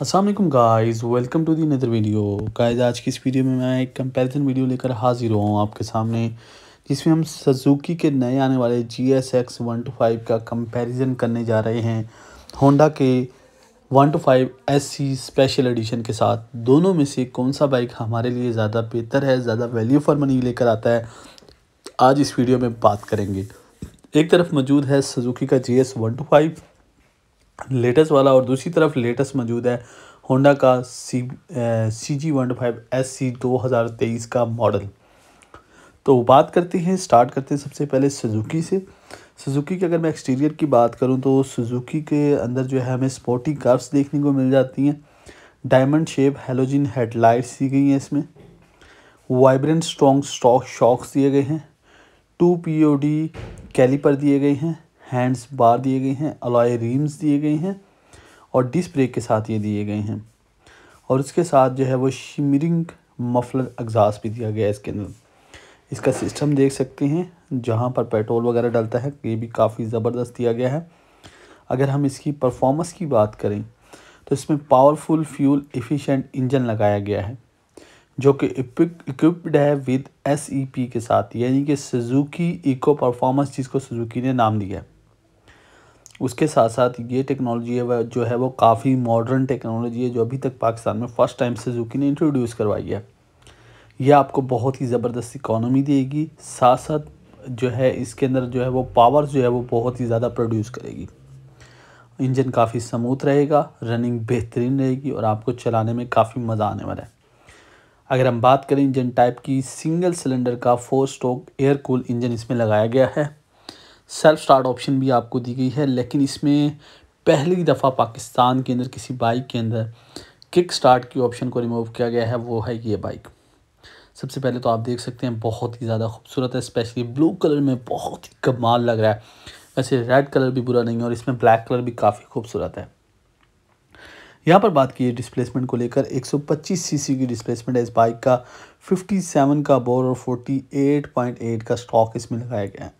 Aslam guys welcome to the another video guys आज की इस वीडियो में मैं एक कंपैरिजन वीडियो लेकर हाजिर हूँ आपके सामने जिसमें हम सजुकी के नए आने वाले G S X one two five का कंपैरिजन करने जा रहे हैं होंडा के one two five S C special edition के साथ दोनों में से कौन सा बाइक हमारे लिए ज़्यादा बेहतर है ज़्यादा वैल्यू फॉर मनी लेकर आता है आज इस वीडियो में बात करेंगे एक तरफ मौजूद है सजुकी का G S one two five latest वाला और दूसरी तरफ लेटेस्ट मौजूद है होंडा का C C G one five S C दो हज़ार तेईस का मॉडल तो बात करते हैं स्टार्ट करते हैं सबसे पहले सुजुकी से सुजुकी के अगर मैं एक्सटीरियर की बात करूं तो सुजुकी के अंदर जो है हमें स्पोर्टी कर्व्स देखने को मिल जाती हैं डायमंड शेप हेलोजिन हेडलाइट्स दी गई हैं इसमें वाइब्रेंट स्ट्रॉन्ग स्टॉक शॉक्स दिए गए हैं टू डी कैलीपर दिए गए हैं हैंड्स बार दिए गए हैं अलॉय रीम्स दिए गए हैं और डिस्क ब्रेक के साथ ये दिए गए हैं और उसके साथ जो है वो शिमरिंग मफलर एग्जास भी दिया गया है इसके अंदर इसका सिस्टम देख सकते हैं जहाँ पर पेट्रोल वगैरह डलता है ये भी काफ़ी ज़बरदस्त दिया गया है अगर हम इसकी परफॉर्मेंस की बात करें तो इसमें पावरफुल फ्यूल एफिशिएंट इंजन लगाया गया है जो कि इक्विप्ड है विद एसईपी e के साथ यानी कि सुजुकी इको परफॉर्मेंस जिसको सुजुकी ने नाम दिया है उसके साथ साथ ये टेक्नोलॉजी है जो है वो काफ़ी मॉडर्न टेक्नोलॉजी है जो अभी तक पाकिस्तान में फ़र्स्ट टाइम जुकी ने इंट्रोड्यूस करवाई है यह आपको बहुत ही ज़बरदस्त इकोनॉमी देगी साथ साथ जो है इसके अंदर जो है वो पावर जो है वो बहुत ही ज़्यादा प्रोड्यूस करेगी इंजन काफ़ी स्मूथ रहेगा रनिंग बेहतरीन रहेगी और आपको चलाने में काफ़ी मज़ा आने वाला है अगर हम बात करें इंजन टाइप की सिंगल सिलेंडर का four stroke air cool engine इसमें लगाया गया है सेल्फ स्टार्ट ऑप्शन भी आपको दी गई है लेकिन इसमें पहली दफ़ा पाकिस्तान के अंदर किसी बाइक के अंदर किक स्टार्ट की ऑप्शन को रिमूव किया गया है वो है ये बाइक सबसे पहले तो आप देख सकते हैं बहुत ही ज़्यादा खूबसूरत है स्पेशली ब्लू कलर में बहुत ही कमाल लग रहा है वैसे रेड कलर भी बुरा नहीं है और इसमें ब्लैक कलर भी काफ़ी खूबसूरत है यहाँ पर बात की डिस्प्लेसमेंट को लेकर 125 सीसी की डिस्प्लेसमेंट है इस बाइक का 57 का बोर और 48.8 का स्टॉक इसमें लगाया गया है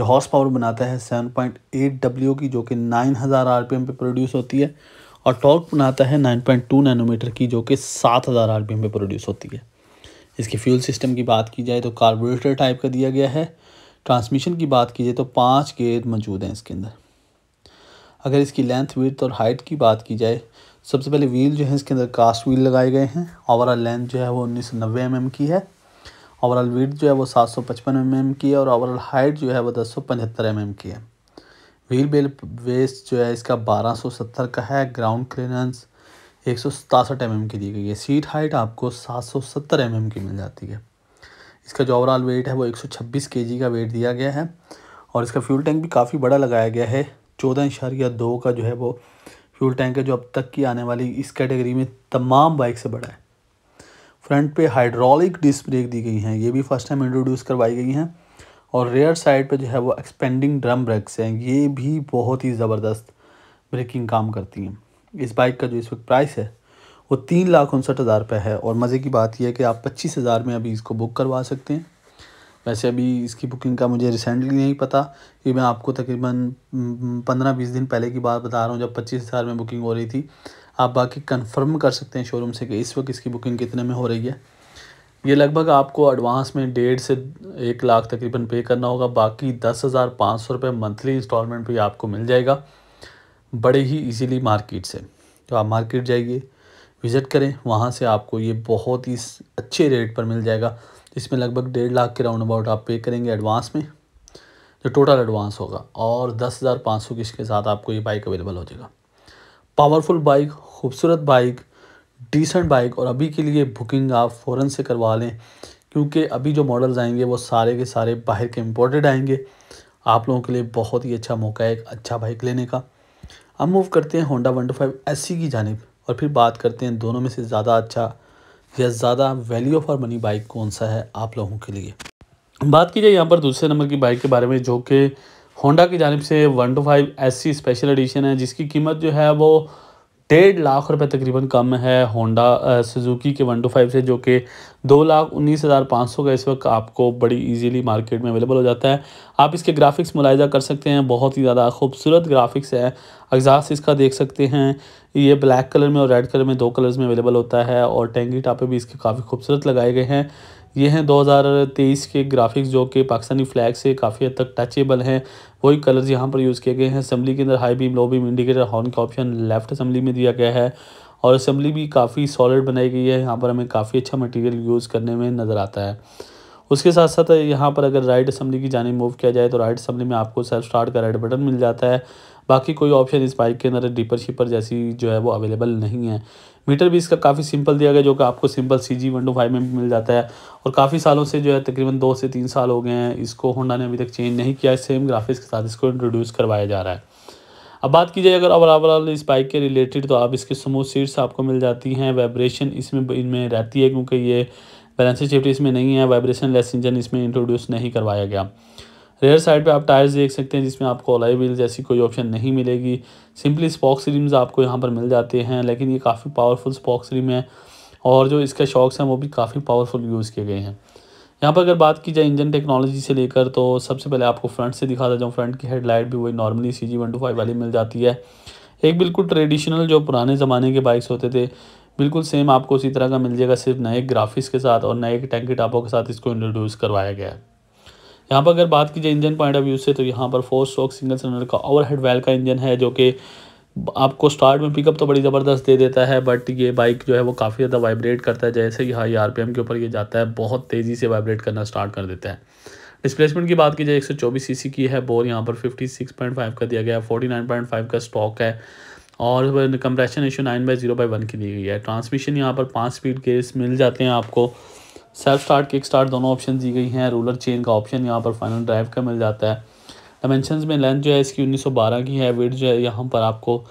ये हॉर्स पावर बनाता है 7.8 डब्ल्यू की जो कि 9000 एम पे प्रोड्यूस होती है और टॉर्क बनाता है 9.2 नैनोमीटर की जो कि 7000 एम पे प्रोड्यूस होती है इसके फ्यूल सिस्टम की बात की जाए तो कार्बोरेटर टाइप का दिया गया है ट्रांसमिशन की बात की जाए तो पाँच गेयर मौजूद हैं इसके अंदर अगर इसकी लेंथ विथ और हाइट की बात की जाए सबसे पहले व्हील जो है इसके अंदर कास्ट व्हील लगाए गए हैं ओवरऑल लेंथ जो है वो उन्नीस सौ नब्बे एम की है ओवरऑल वीट जो है वो सात सौ पचपन एम mm एम की है और ओवरऑल हाइट जो है वो दस सौ पचहत्तर एम mm एम की है व्हील बेल वेस्ट जो है इसका बारह सौ सत्तर का है ग्राउंड क्लियरेंस एक सौ सतासठ एम mm एम की दी गई है सीट हाइट आपको सात सौ सत्तर एम एम की मिल जाती है इसका जो ओवरऑल वेट है वो एक सौ छब्बीस के जी का वेट दिया गया है और इसका फ्यूल टैंक भी काफ़ी बड़ा लगाया गया है चौदह इशारिया दो का जो है वो फ्यूल टैंक है जो अब तक की आने वाली इस कैटेगरी में तमाम बाइक से बड़ा है फ्रंट पे हाइड्रोलिक डिस्क ब्रेक दी गई हैं ये भी फर्स्ट टाइम इंट्रोड्यूस करवाई गई हैं और रेयर साइड पे जो है वो एक्सपेंडिंग ड्रम ब्रेक्स हैं ये भी बहुत ही ज़बरदस्त ब्रेकिंग काम करती हैं इस बाइक का जो इस वक्त प्राइस है वो तीन लाख उनसठ हज़ार रुपये है और मज़े की बात यह है कि आप पच्चीस हज़ार में अभी इसको बुक करवा सकते हैं वैसे अभी इसकी बुकिंग का मुझे रिसेंटली नहीं पता ये मैं आपको तकरीबन हम्म, हम्म, पंद्रह बीस दिन पहले की बात बता रहा हूँ जब पच्चीस हज़ार में बुकिंग हो रही थी आप बाकी कंफर्म कर सकते हैं शोरूम से कि इस वक्त इसकी बुकिंग कितने में हो रही है ये लगभग आपको एडवांस में डेढ़ से एक लाख तकरीबन पे करना होगा बाकी दस हज़ार पाँच सौ रुपये मंथली इंस्टॉलमेंट भी आपको मिल जाएगा बड़े ही इजीली मार्केट से तो आप मार्केट जाइए विज़िट करें वहाँ से आपको ये बहुत ही अच्छे रेट पर मिल जाएगा इसमें लगभग डेढ़ लाख के राउंड अबाउट आप पे करेंगे एडवांस में जो टोटल एडवांस होगा और दस हज़ार पाँच सौ किश्त के साथ आपको ये बाइक अवेलेबल हो जाएगा पावरफुल बाइक खूबसूरत बाइक डिसेंट बाइक और अभी के लिए बुकिंग आप फ़ौर से करवा लें क्योंकि अभी जो मॉडल्स आएंगे वो सारे के सारे बाहर के इम्पोर्टेड आएंगे आप लोगों के लिए बहुत ही अच्छा मौका है एक अच्छा बाइक लेने का अब मूव करते हैं Honda one two five S की जानब और फिर बात करते हैं दोनों में से ज़्यादा अच्छा या ज़्यादा वैल्यू फॉर मनी बाइक कौन सा है आप लोगों के लिए बात की जाए यहाँ पर दूसरे नंबर की बाइक के बारे में जो कि होंडा की जानब से one two five S special edition है जिसकी कीमत जो है वो डेढ़ लाख रुपए तकरीबन कम है होंडा सुजुकी के वन टू फाइव से जो कि दो लाख उन्नीस हज़ार पाँच सौ का इस वक्त आपको बड़ी इजीली मार्केट में अवेलेबल हो जाता है आप इसके ग्राफिक्स मुलायजा कर सकते हैं बहुत ही ज़्यादा खूबसूरत ग्राफिक्स है एग्जास इसका देख सकते हैं ये ब्लैक कलर में और रेड कलर में दो कलर्स में अवेलेबल होता है और टेंगी टापे भी इसके काफ़ी खूबसूरत लगाए गए हैं ये हैं 2023 के ग्राफिक्स जो कि पाकिस्तानी फ्लैग से काफ़ी हद तक टचेबल हैं वही कलर्स यहाँ पर यूज़ किए गए हैं असम्बली के अंदर high beam low beam indicator horn का ऑप्शन लेफ्ट असम्बली में दिया गया है और असम्बली भी काफ़ी सॉलिड बनाई गई है यहाँ पर हमें काफ़ी अच्छा मटेरियल यूज़ करने में नज़र आता है उसके साथ साथ यहाँ पर अगर राइट असम्बली की जाने मूव किया जाए तो राइट असम्बली में आपको सेल्फ स्टार्ट का राइट बटन मिल जाता है बाकी कोई ऑप्शन इस बाइक के अंदर डीपर शीपर जैसी जो है वो अवेलेबल नहीं है मीटर भी इसका काफ़ी सिंपल दिया गया जो कि आपको simple C G one two five में भी मिल जाता है और काफ़ी सालों से जो है तकरीबन दो से तीन साल हो गए हैं इसको होंडा ने अभी तक चेंज नहीं किया है सेम ग्राफिक्स के साथ इसको इंट्रोड्यूस करवाया जा रहा है अब बात की जाए अगर ओवरऑल इस बाइक के रिलेटेड तो आप इसके स्मूथ सीट्स आपको मिल जाती हैं वाइब्रेशन इसमें इनमें रहती है क्योंकि ये बैलेंसिंग इसमें नहीं है वाइब्रेशन लेस इंजन इसमें इंट्रोड्यूस नहीं करवाया गया रेयर साइड पे आप टायर्स देख सकते हैं जिसमें आपको ओलाई व्हील जैसी कोई ऑप्शन नहीं मिलेगी सिंपली स्पॉक्स रिम्स आपको यहाँ पर मिल जाते हैं लेकिन ये काफ़ी पावरफुल स्पॉक्स रिम है और जो इसके शॉक्स हैं वो भी काफ़ी पावरफुल यूज़ किए गए हैं यहाँ पर अगर बात की जाए इंजन टेक्नोलॉजी से लेकर तो सबसे पहले आपको फ्रंट से दिखा देता हूँ फ्रंट की हेडलाइट भी वही normally C G one two five वाली मिल जाती है एक बिल्कुल ट्रेडिशनल जो पुराने ज़माने के बाइक्स होते थे बिल्कुल सेम आपको उसी तरह का मिल जाएगा सिर्फ नए ग्राफिक्स के साथ और नए टैंकी टापों के साथ इसको इंट्रोड्यूस करवाया गया है यहाँ पर अगर बात की जाए इंजन पॉइंट ऑफ व्यू से तो यहाँ पर फोर स्ट्रोक सिंगल सिलेंडर का ओवरहेड वेल का इंजन है जो कि आपको स्टार्ट में पिकअप तो बड़ी ज़बरदस्त दे देता है बट ये बाइक जो है वो काफ़ी ज़्यादा वाइब्रेट करता है जैसे कि हाई आर के ऊपर ये जाता है बहुत तेज़ी से वाइब्रेट करना स्टार्ट कर देता है डिस्प्लेसमेंट की बात की जाए एक सौ चौबीस सी की है बोर यहाँ पर फिफ्टी सिक्स पॉइंट फाइव का दिया गया है फोर्टी नाइन पॉइंट फाइव का स्टॉक है और compression ratio nine by zero by one की दी गई है ट्रांसमिशन यहाँ पर पाँच स्पीड के मिल जाते हैं आपको सेल्फ स्टार्ट किक स्टार्ट दोनों ऑप्शन दी गई हैं रूलर चेन का ऑप्शन यहाँ पर फाइनल ड्राइव का मिल जाता है डायमेंशन में लेंथ जो है इसकी उन्नीस सौ बारह की है वेट जो है यहाँ पर आपको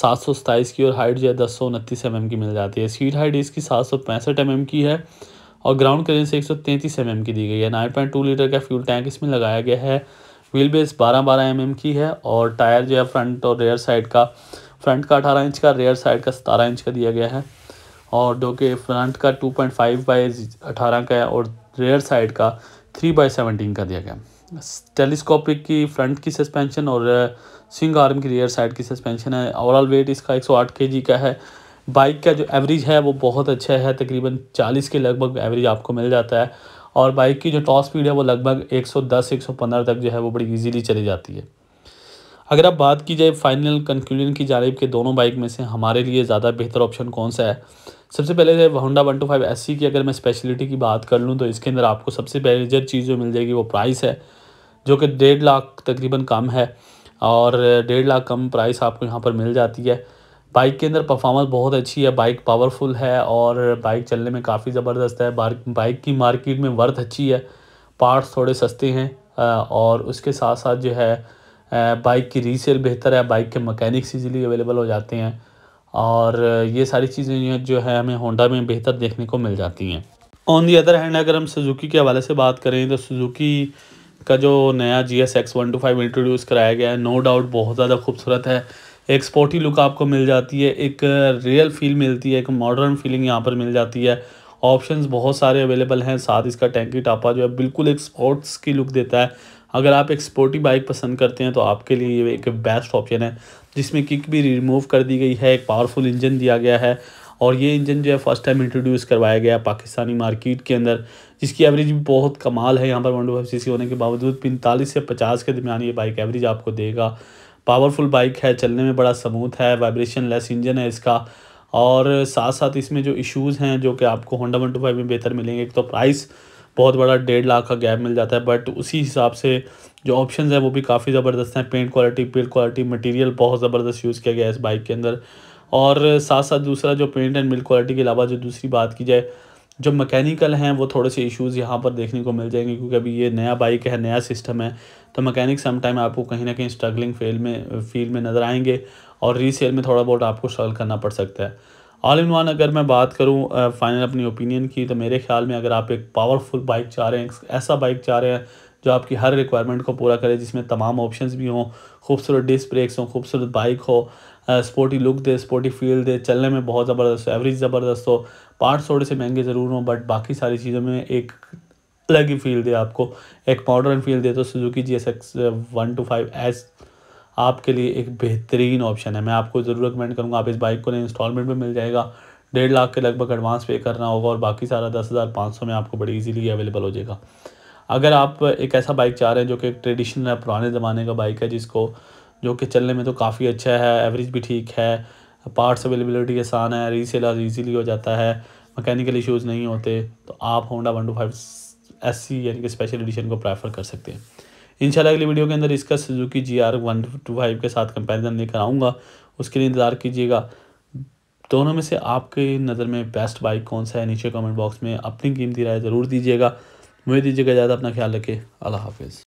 सात सौ सताईस की और हाइट जो है दस सौ उनतीस एम एम की मिल जाती है सीट हाइट इसकी सात सौ पैंसठ एम एम की है और ग्राउंड करेंसी एक सौ तैंतीस एम एम की दी गई है नाइन पॉइंट टू लीटर का फ्यूल टैंक इसमें लगाया गया है व्हील बेस बारह बारह एम एम की है और टायर जो है फ्रंट और रेयर साइड का फ्रंट का अठारह इंच का रेयर साइड का सतारह इंच का दिया गया है और जो कि फ्रंट का टू पॉइंट फाइव बाई अठारह का है और रेयर साइड का थ्री बाई सेवनटीन का दिया गया है टेलीस्कोपिक की फ्रंट की सस्पेंशन और सिंग आर्म की रेयर साइड की सस्पेंशन है ओवरऑल वेट इसका एक सौ आठ के जी का है बाइक का जो एवरेज है वो बहुत अच्छा है तकरीबन चालीस के लगभग एवरेज आपको मिल जाता है और बाइक की जो टॉप स्पीड है वो लगभग सौ पंद्रह तक जो है वो बड़ी ईजीली चली जाती है अगर आप बात की जाए फाइनल कंक्लूजन की जानेब के दोनों बाइक में से हमारे लिए ज़्यादा बेहतर ऑप्शन कौन सा है सबसे पहले जो Honda one two five S की अगर मैं स्पेशलिटी की बात कर लूँ तो इसके अंदर आपको सबसे बेहतर चीज़ जो मिल जाएगी वो प्राइस है जो कि डेढ़ लाख तकरीबन कम है और डेढ़ लाख कम प्राइस आपको यहाँ पर मिल जाती है बाइक के अंदर परफॉर्मेंस बहुत अच्छी है बाइक पावरफुल है और बाइक चलने में काफ़ी ज़बरदस्त है बाइक की मार्केट में वर्थ अच्छी है पार्ट्स थोड़े सस्ते हैं और उसके साथ साथ जो है बाइक की रीसेल बेहतर है बाइक के मकैनिक्स इजीली अवेलेबल हो जाते हैं और ये सारी चीज़ें जो है हमें होंडा में बेहतर देखने को मिल जाती हैं ऑन दी अदर हैंड अगर हम सुजुकी के हवाले से बात करें तो सुजुकी का जो नया G S X one two five introduce कराया गया है नो डाउट बहुत ज़्यादा खूबसूरत है एक स्पोर्टी लुक आपको मिल जाती है एक रियल फील मिलती है एक मॉडर्न फीलिंग यहाँ पर मिल जाती है ऑप्शंस बहुत सारे अवेलेबल हैं साथ इसका टैंकी टापा जो है बिल्कुल एक स्पोर्ट्स की लुक देता है अगर आप एक स्पोर्टी बाइक पसंद करते हैं तो आपके लिए ये एक बेस्ट ऑप्शन है जिसमें किक भी रिमूव कर दी गई है एक पावरफुल इंजन दिया गया है और ये इंजन जो है फर्स्ट टाइम इंट्रोड्यूस करवाया गया पाकिस्तानी मार्केट के अंदर जिसकी एवरेज भी बहुत कमाल है यहाँ पर वन टू फाइव होने के बावजूद पैंतालीस से पचास के दरमियान ये बाइक एवरेज आपको देगा पावरफुल बाइक है चलने में बड़ा स्मूथ है वाइब्रेशन लेस इंजन है इसका और साथ साथ इसमें जो इश्यूज़ हैं जो कि आपको होंडा वन टू फाइव में बेहतर मिलेंगे एक तो प्राइस बहुत बड़ा डेढ़ लाख का गैप मिल जाता है बट उसी हिसाब से जो ऑप्शंस हैं वो भी काफ़ी ज़बरदस्त हैं paint quality paint quality material बहुत ज़बरदस्त यूज़ किया गया है इस बाइक के अंदर और साथ साथ दूसरा जो पेंट एंड मिल्क क्वालिटी के अलावा जो दूसरी बात की जाए जो मैकेनिकल हैं वो थोड़े से इश्यूज़ यहाँ पर देखने को मिल जाएंगे क्योंकि अभी ये नया बाइक है नया सिस्टम है तो मैकेनिक समटाइम आपको कहीं ना कहीं स्ट्रगलिंग फील में फील्ड में नज़र आएंगे और रीसेल में थोड़ा बहुत आपको स्ट्रगल करना पड़ सकता है ऑल इन वन अगर मैं बात करूं फाइनल अपनी ओपिनियन की तो मेरे ख्याल में अगर आप एक पावरफुल बाइक चाह रहे हैं ऐसा बाइक चाह रहे हैं जो आपकी हर रिक्वायरमेंट को पूरा करे जिसमें तमाम ऑप्शंस भी हों खूबसूरत डिस्क ब्रेक्स हों खूबसूरत बाइक हो स्पोर्टी लुक दे स्पोर्टी फील दे चलने में बहुत ज़बरदस्त हो एवरेज ज़बरदस्त हो पार्ट्स थोड़े से महंगे ज़रूर हों बट बाकी सारी चीज़ों में एक अलग ही फील दे आपको एक मॉडर्न फील दे तो Suzuki G S X one two five S आपके लिए एक बेहतरीन ऑप्शन है मैं आपको ज़रूर रिकमेंड करूँगा आप इस बाइक को इंस्टॉलमेंट में मिल जाएगा डेढ़ लाख के लगभग एडवांस पे करना होगा और बाकी सारा दस हज़ार पाँच सौ में आपको बड़ी इजीली अवेलेबल हो जाएगा अगर आप एक ऐसा बाइक चाह रहे हैं जो कि ट्रेडिशनल है पुराने ज़माने का बाइक है जिसको जो कि चलने में तो काफ़ी अच्छा है एवरेज भी ठीक है पार्ट्स अवेलेबिलिटी आसान है रीसेल ईजीली हो जाता है मकैनिकल इशूज़ नहीं होते तो आप Honda one two five S C यानी कि स्पेशल एडिशन को प्रेफर कर सकते हैं इंशाल्लाह अगली वीडियो के अंदर इसका Suzuki G R one two five के साथ कंपैरिजन लेकर आऊँगा उसके लिए इंतज़ार कीजिएगा दोनों में से आपके नज़र में बेस्ट बाइक कौन सा है नीचे कमेंट बॉक्स में अपनी कीमती राय ज़रूर दीजिएगा मुझे दीजिएगा ज़्यादा अपना ख्याल रखें अल्लाह हाफिज़